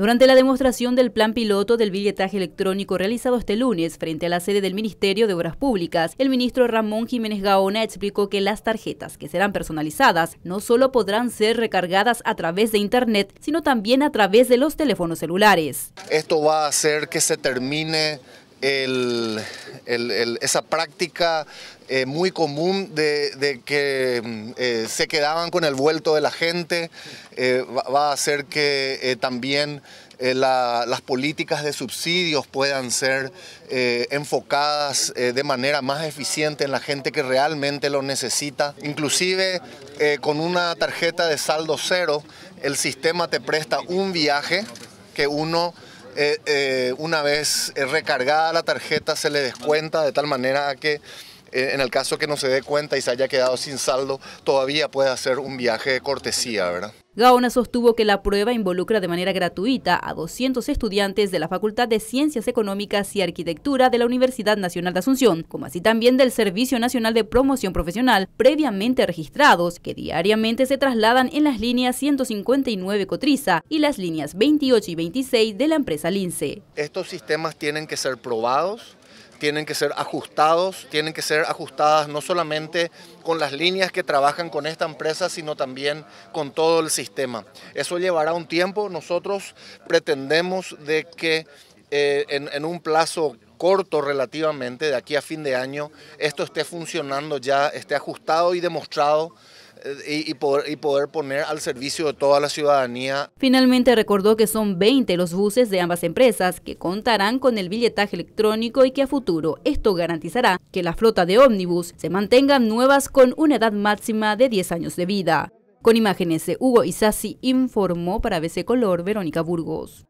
Durante la demostración del plan piloto del billetaje electrónico realizado este lunes frente a la sede del Ministerio de Obras Públicas, el ministro Ramón Jiménez Gaona explicó que las tarjetas que serán personalizadas no solo podrán ser recargadas a través de Internet, sino también a través de los teléfonos celulares. Esto va a hacer que se termine esa práctica eh, muy común de, que eh, se quedaban con el vuelto de la gente eh, va, a hacer que también las políticas de subsidios puedan ser enfocadas de manera más eficiente en la gente que realmente lo necesita. Inclusive con una tarjeta de saldo cero, el sistema te presta un viaje que uno eh, eh, una vez recargada la tarjeta se le descuenta de tal manera que eh, en el caso que no se dé cuenta y se haya quedado sin saldo, todavía puede hacer un viaje de cortesía, ¿verdad? Gaona sostuvo que la prueba involucra de manera gratuita a 200 estudiantes de la Facultad de Ciencias Económicas y Arquitectura de la Universidad Nacional de Asunción, como así también del Servicio Nacional de Promoción Profesional, previamente registrados, que diariamente se trasladan en las líneas 159 Cotriza y las líneas 28 y 26 de la empresa Lince. Estos sistemas tienen que ser probados tienen que ser ajustados, tienen que ser ajustadas no solamente con las líneas que trabajan con esta empresa, sino también con todo el sistema. Eso llevará un tiempo, nosotros pretendemos de que eh, en un plazo corto relativamente, de aquí a fin de año, esto esté funcionando ya, esté ajustado y demostrado y, poder, poner al servicio de toda la ciudadanía. Finalmente recordó que son 20 los buses de ambas empresas que contarán con el billetaje electrónico y que a futuro esto garantizará que la flota de ómnibus se mantenga nuevas con una edad máxima de 10 años de vida. Con imágenes de Hugo Isasi informó para BC Color Verónica Burgos.